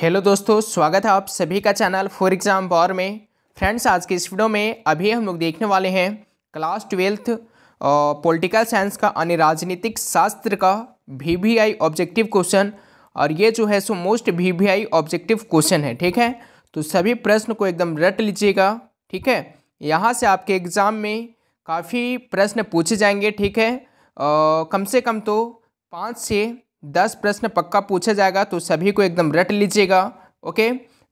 hello दोस्तों स्वागत है आप सभी का चैनल फॉर एग्ज़ाम वॉर में फ्रेंड्स आज के इस वीडियो में अभी हम लोग देखने वाले हैं क्लास ट्वेल्थ पॉलिटिकल साइंस का यानी राजनीतिक शास्त्र का वीवीआई ऑब्जेक्टिव क्वेश्चन और ये जो है सो मोस्ट वीवीआई ऑब्जेक्टिव क्वेश्चन है ठीक है तो सभी प्रश्न को एकदम रट लीजिएगा ठीक है यहाँ से आपके एग्ज़ाम में काफ़ी प्रश्न पूछे जाएंगे ठीक है आ, कम से कम तो पाँच से दस प्रश्न पक्का पूछा जाएगा तो सभी को एकदम रट लीजिएगा ओके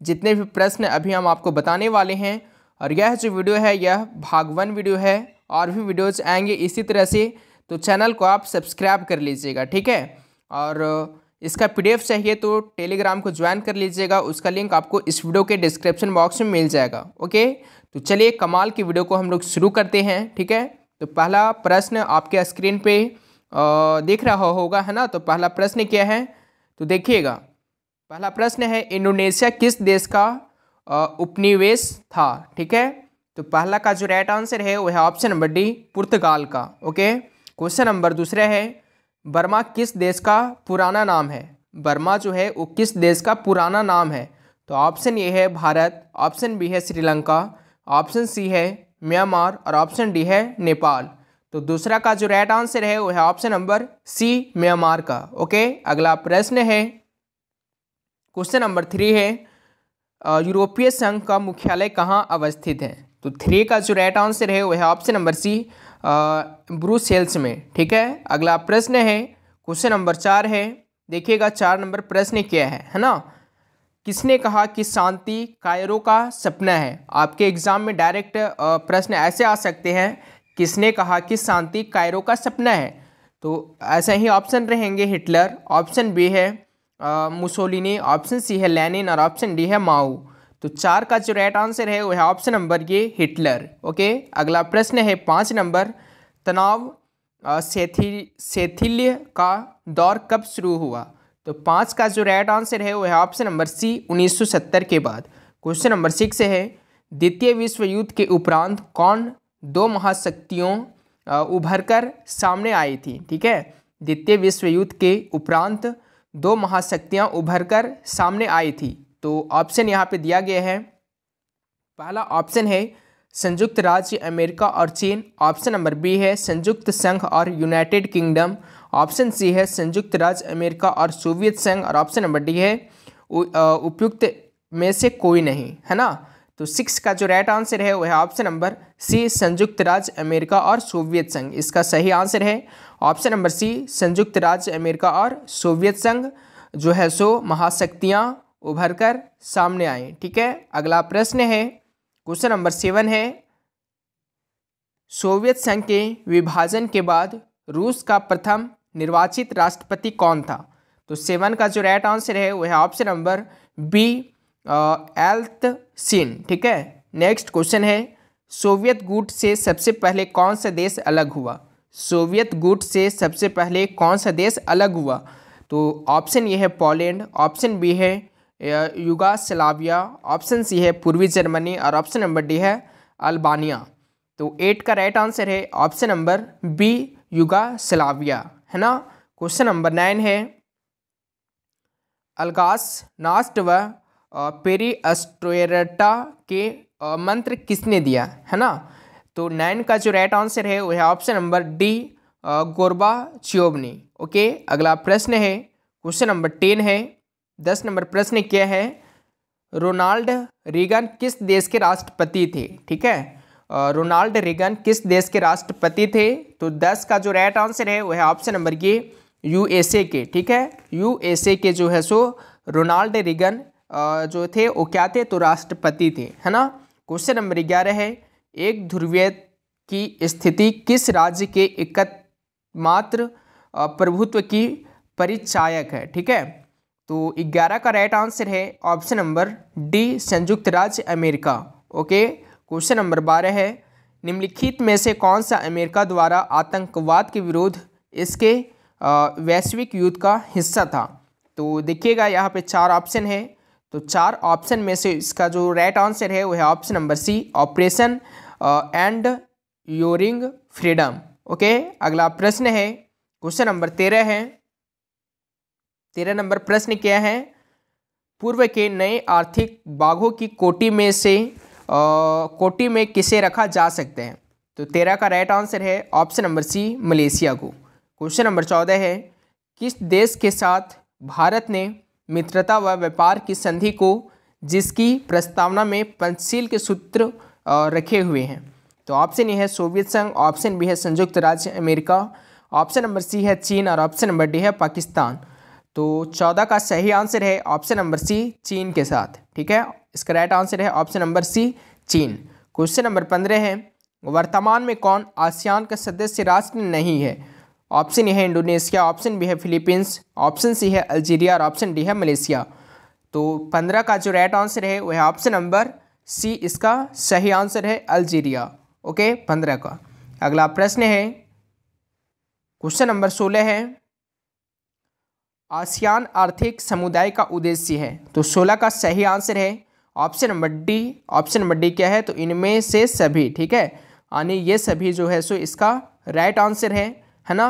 जितने भी प्रश्न अभी हम आपको बताने वाले हैं और यह जो वीडियो है यह भाग वन वीडियो है और भी वीडियोज आएंगे इसी तरह से तो चैनल को आप सब्सक्राइब कर लीजिएगा ठीक है और इसका पीडीएफ चाहिए तो टेलीग्राम को ज्वाइन कर लीजिएगा उसका लिंक आपको इस वीडियो के डिस्क्रिप्शन बॉक्स में मिल जाएगा ओके तो चलिए कमाल की वीडियो को हम लोग शुरू करते हैं ठीक है तो पहला प्रश्न आपके स्क्रीन पे देख रहा होगा है ना तो पहला प्रश्न क्या है तो देखिएगा पहला प्रश्न है इंडोनेशिया किस देश का उपनिवेश था ठीक है तो पहला का जो राइट आंसर है वह है ऑप्शन नंबर डी पुर्तगाल का ओके क्वेश्चन नंबर दूसरा है बर्मा किस देश का पुराना नाम है बर्मा जो है वो किस देश का पुराना नाम है तो ऑप्शन ए है भारत ऑप्शन बी है श्रीलंका ऑप्शन सी है म्यांमार और ऑप्शन डी है नेपाल तो दूसरा का जो राइट आंसर है वो है ऑप्शन नंबर सी म्यांमार का ओके अगला प्रश्न है क्वेश्चन नंबर थ्री है यूरोपीय संघ का मुख्यालय कहाँ अवस्थित है तो थ्री का जो राइट आंसर है वह है ऑप्शन नंबर सी ब्रूसेल्स में ठीक है अगला प्रश्न है क्वेश्चन नंबर चार है देखिएगा चार नंबर प्रश्न क्या है है ना किसने कहा कि शांति कायरों का सपना है आपके एग्ज़ाम में डायरेक्ट प्रश्न ऐसे आ सकते हैं किसने कहा कि शांति कायरो का सपना है तो ऐसा ही ऑप्शन रहेंगे हिटलर ऑप्शन बी है मुसोलिनी ऑप्शन सी है लेनिन और ऑप्शन डी है माऊ तो चार का जो राइट आंसर है वह है ऑप्शन नंबर ये हिटलर ओके अगला प्रश्न है पाँच नंबर तनाव सेथि सेथिल्य का दौर कब शुरू हुआ तो पाँच का जो राइट आंसर है वह है ऑप्शन नंबर सी 1970 के बाद क्वेश्चन नंबर सिक्स है द्वितीय विश्व युद्ध के उपरांत कौन दो महाशक्तियों उभर कर सामने आई थी ठीक है द्वितीय विश्व युद्ध के उपरांत दो महाशक्तियाँ उभर कर सामने आई थी तो ऑप्शन यहाँ पे दिया गया है पहला ऑप्शन है संयुक्त राज्य अमेरिका और चीन ऑप्शन नंबर बी है संयुक्त संघ और यूनाइटेड किंगडम ऑप्शन सी है संयुक्त राज्य अमेरिका और सोवियत संघ और ऑप्शन नंबर डी है उपयुक्त में से कोई नहीं है ना तो सिक्स का जो राइट आंसर है वह ऑप्शन नंबर सी संयुक्त राज्य अमेरिका और सोवियत संघ इसका सही आंसर है ऑप्शन नंबर सी संयुक्त राज्य अमेरिका और सोवियत संघ जो है सो महाशक्तियाँ उभर कर सामने आए ठीक है अगला प्रश्न है क्वेश्चन नंबर सेवन है सोवियत संघ के विभाजन के बाद रूस का प्रथम निर्वाचित राष्ट्रपति कौन था तो सेवन का जो राइट आंसर है वह option number B Yeltsin ठीक है नेक्स्ट क्वेश्चन है सोवियत गुट से सबसे पहले कौन सा देश अलग हुआ सोवियत गुट से सबसे पहले कौन सा देश अलग हुआ तो ऑप्शन ये है पोलैंड ऑप्शन बी है युगा सलाविया ऑप्शन सी है पूर्वी जर्मनी और ऑप्शन नंबर डी है अल्बानिया तो एट का राइट आंसर है option number B Yugoslavia है ना क्वेश्चन नंबर नाइन है अलगास नास्ट व पेरी अस्टोयरटा के मंत्र किसने दिया है ना तो नाइन का जो राइट आंसर है वह है option number D Gorbachev okay अगला प्रश्न है क्वेश्चन नंबर टेन है दस नंबर प्रश्न क्या है रोनाल्ड रिगन किस देश के राष्ट्रपति थे ठीक है रोनाल्ड रिगन किस देश के राष्ट्रपति थे तो दस का जो राइट आंसर है वह है ऑप्शन नंबर ये यूएसए के ठीक है यूएसए के जो है सो रोनाल्ड रिगन जो थे वो क्या थे तो राष्ट्रपति थे है ना क्वेश्चन नंबर ग्यारह है एक ध्रुवीय की स्थिति किस राज्य के एकमात्र प्रभुत्व की परिचायक है ठीक है तो ग्यारह का राइट आंसर है ऑप्शन नंबर डी संयुक्त राज्य अमेरिका ओके क्वेश्चन नंबर बारह है निम्नलिखित में से कौन सा अमेरिका द्वारा आतंकवाद के विरोध इसके वैश्विक युद्ध का हिस्सा था तो देखिएगा यहाँ पे चार ऑप्शन है तो चार ऑप्शन में से इसका जो राइट आंसर है वो है option number C operation enduring freedom okay अगला प्रश्न है क्वेश्चन नंबर तेरह है तेरह नंबर प्रश्न क्या है पूर्व के नए आर्थिक बाघों की कोटी में से uh, कोटी में किसे रखा जा सकते हैं तो तेरह का राइट आंसर है ऑप्शन नंबर सी मलेशिया को क्वेश्चन नंबर चौदह है किस देश के साथ भारत ने मित्रता व व्यापार की संधि को जिसकी प्रस्तावना में पंचशील के सूत्र रखे हुए हैं तो ऑप्शन ए है सोवियत संघ ऑप्शन बी है संयुक्त राज्य अमेरिका ऑप्शन नंबर सी है चीन और ऑप्शन नंबर डी है पाकिस्तान तो चौदह का सही आंसर है ऑप्शन नंबर सी चीन के साथ ठीक है इसका राइट आंसर है ऑप्शन नंबर सी चीन क्वेश्चन नंबर पंद्रह है वर्तमान में कौन आसियान का सदस्य राष्ट्र नहीं है ऑप्शन ए है इंडोनेशिया ऑप्शन बी है फिलीपींस ऑप्शन सी है अल्जीरिया और ऑप्शन डी है मलेशिया तो पंद्रह का जो राइट आंसर है वह है ऑप्शन नंबर सी इसका सही आंसर है अल्जीरिया ओके पंद्रह का अगला प्रश्न है क्वेश्चन नंबर सोलह है आसियान आर्थिक समुदाय का उद्देश्य है तो सोलह का सही आंसर है option number D option number D क्या है तो इनमें से सभी ठीक है यानी ये सभी जो है सो इसका राइट आंसर है है ना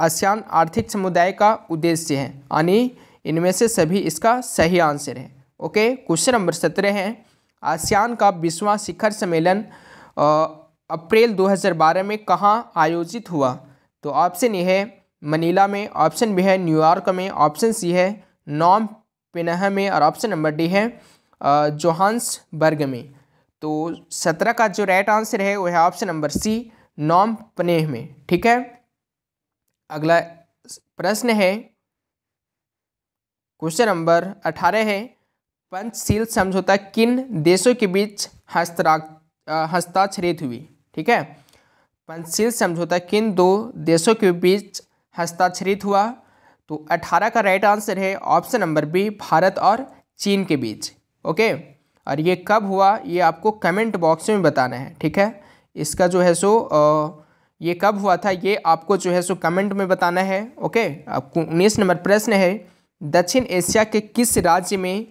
आसियान आर्थिक समुदाय का उद्देश्य है यानी इनमें से सभी इसका सही आंसर है ओके क्वेश्चन नंबर सत्रह है आसियान का विश्वा शिखर सम्मेलन अप्रैल 2012 में कहाँ आयोजित हुआ तो ऑप्शन ए है मनीला में ऑप्शन बी है न्यूयॉर्क में ऑप्शन सी है नॉम पिनह में और ऑप्शन नंबर डी है जोहान्सबर्ग में तो सत्रह का जो राइट आंसर है वो है ऑप्शन नंबर सी नॉम पनेह में ठीक है अगला प्रश्न है क्वेश्चन नंबर अठारह है पंचशील समझौता किन देशों के बीच हस्ताक्षरित हुई ठीक है पंचशील समझौता किन दो देशों के बीच हस्ताक्षरित हुआ तो अठारह का राइट आंसर है ऑप्शन नंबर बी भारत और चीन के बीच ओके और ये कब हुआ ये आपको कमेंट बॉक्स में बताना है ठीक है इसका जो है सो आ, ये कब हुआ था ये आपको जो है सो कमेंट में बताना है ओके आपको उन्नीस नंबर प्रश्न है दक्षिण एशिया के किस राज्य में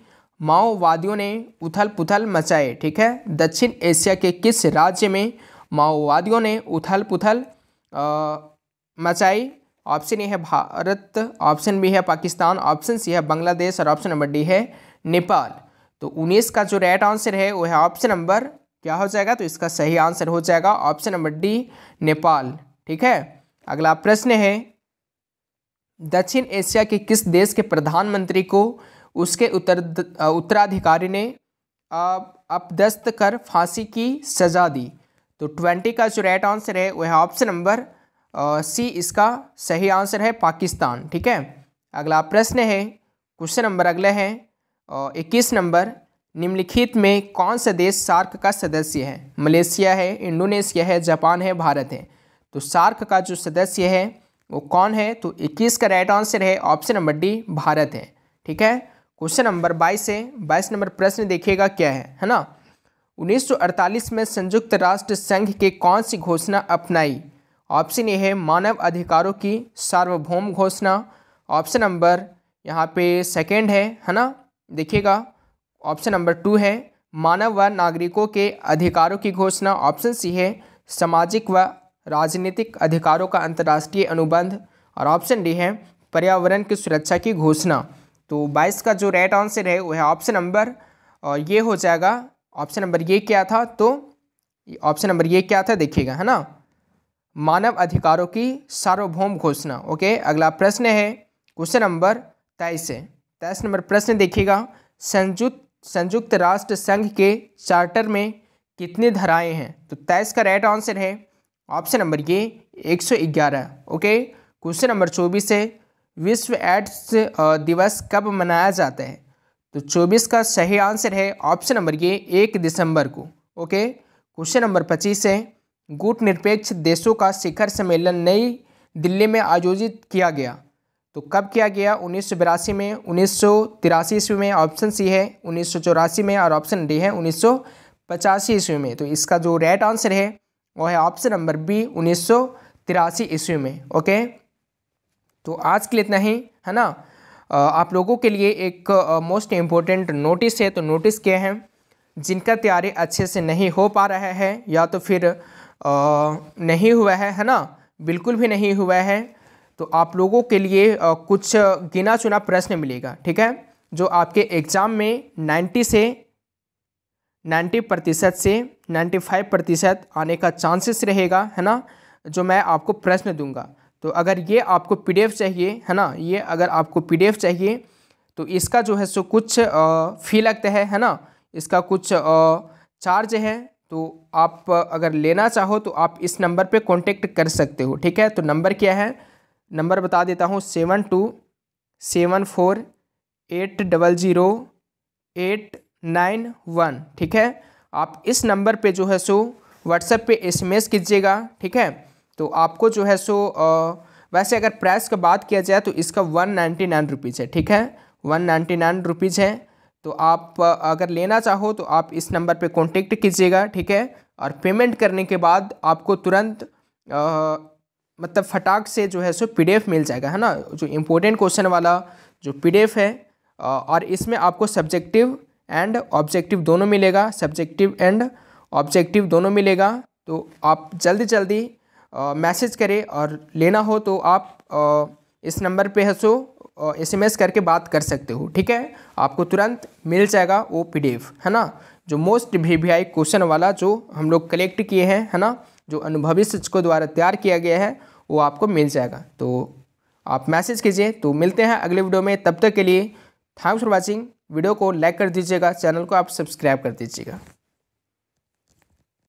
माओवादियों ने उथल पुथल मचाए ठीक है दक्षिण एशिया के किस राज्य में माओवादियों ने उथल पुथल मचाई ऑप्शन ए है भारत ऑप्शन बी है पाकिस्तान ऑप्शन सी है बांग्लादेश और ऑप्शन नंबर डी है नेपाल तो उन्नीस का जो राइट आंसर है वो है ऑप्शन नंबर क्या हो जाएगा तो इसका सही आंसर हो जाएगा ऑप्शन नंबर डी नेपाल ठीक है अगला प्रश्न है दक्षिण एशिया के किस देश के प्रधानमंत्री को उसके उत्तर उत्तराधिकारी ने अपदस्त कर फांसी की सजा दी तो ट्वेंटी का जो राइट आंसर है वह ऑप्शन नंबर सी इसका सही आंसर है पाकिस्तान ठीक है अगला प्रश्न है क्वेश्चन नंबर अगले हैं इक्कीस नंबर निम्नलिखित में कौन सा देश सार्क का सदस्य है मलेशिया है इंडोनेशिया है जापान है भारत है तो सार्क का जो सदस्य है वो कौन है तो 21 का राइट आंसर है ऑप्शन नंबर डी भारत है ठीक है क्वेश्चन नंबर 22 है 22 नंबर प्रश्न देखिएगा क्या है है ना 1948 में संयुक्त राष्ट्र संघ के कौन सी घोषणा अपनाई ऑप्शन ए है मानव अधिकारों की सार्वभौम घोषणा ऑप्शन नंबर यहाँ पे सेकेंड है है ना देखिएगा ऑप्शन नंबर टू है मानव व नागरिकों के अधिकारों की घोषणा ऑप्शन सी है सामाजिक व राजनीतिक अधिकारों का अंतर्राष्ट्रीय अनुबंध और ऑप्शन डी है पर्यावरण की सुरक्षा की घोषणा तो 22 का जो राइट आंसर है वह है ऑप्शन नंबर और ये हो जाएगा ऑप्शन नंबर ये क्या था तो ऑप्शन नंबर ये क्या था देखिएगा है ना मानव अधिकारों की सार्वभौम घोषणा ओके अगला प्रश्न है क्वेश्चन नंबर तेईस है तेईस नंबर प्रश्न देखिएगा संयुक्त संयुक्त राष्ट्र संघ के चार्टर में कितनी धाराएं हैं तो तेईस का राइट आंसर है ऑप्शन नंबर ये 111 ओके क्वेश्चन नंबर चौबीस है विश्व एड्स दिवस कब मनाया जाता है तो चौबीस का सही आंसर है ऑप्शन नंबर ये एक दिसंबर को ओके क्वेश्चन नंबर पच्चीस है गुट निरपेक्ष देशों का शिखर सम्मेलन नई दिल्ली में आयोजित किया गया तो कब किया गया उन्नीस में उन्नीस सौ ईस्वी में ऑप्शन सी है उन्नीस में और ऑप्शन डी है उन्नीस पचासी ईस्वी में तो इसका जो राइट आंसर है वो है ऑप्शन नंबर बी उन्नीस ईस्वी में ओके तो आज के लिए इतना ही है ना आप लोगों के लिए एक मोस्ट इम्पोर्टेंट नोटिस है तो नोटिस क्या है जिनका तैयारी अच्छे से नहीं हो पा रहा है या तो फिर आ, नहीं हुआ है है ना बिल्कुल भी नहीं हुआ है तो आप लोगों के लिए कुछ गिना चुना प्रश्न मिलेगा ठीक है जो आपके एग्ज़ाम में 90 से 90 प्रतिशत से 95 प्रतिशत आने का चांसेस रहेगा है ना जो मैं आपको प्रश्न दूंगा तो अगर ये आपको पीडीएफ चाहिए है ना ये अगर आपको पीडीएफ चाहिए तो इसका जो है सो कुछ फ़ी लगता है है ना इसका कुछ चार्ज है तो आप अगर लेना चाहो तो आप इस नंबर पे कांटेक्ट कर सकते हो ठीक है तो नंबर क्या है नंबर बता देता हूँ seven two seven four eight double zero eight nine one ठीक है आप इस नंबर पे जो है सो व्हाट्सएप पे एसएमएस कीजिएगा ठीक है तो आपको जो है सो आ, वैसे अगर प्राइस का बात किया जाए तो इसका वन नाइन्टी नाइन रुपीज़ है ठीक है वन नाइन्टी नाइन रुपीज़ है तो आप अगर लेना चाहो तो आप इस नंबर पे कॉन्टेक्ट कीजिएगा ठीक है और पेमेंट करने के बाद आपको तुरंत मतलब फटाक से जो है सो पीडीएफ मिल जाएगा है ना जो इम्पोर्टेंट क्वेश्चन वाला जो पीडीएफ है और इसमें आपको सब्जेक्टिव एंड ऑब्जेक्टिव दोनों मिलेगा सब्जेक्टिव एंड ऑब्जेक्टिव दोनों मिलेगा तो आप जल्दी जल्दी मैसेज करें और लेना हो तो आप आ, इस नंबर पे है सो एस करके बात कर सकते हो ठीक है आपको तुरंत मिल जाएगा वो पी है ना जो most V V I question वाला जो हम लोग कलेक्ट किए हैं है ना जो अनुभवी शिक्षकों द्वारा तैयार किया गया है वो आपको मिल जाएगा तो आप मैसेज कीजिए तो मिलते हैं अगले वीडियो में तब तक के लिए थैंक्स फॉर वॉचिंग वीडियो को लाइक कर दीजिएगा चैनल को आप सब्सक्राइब कर दीजिएगा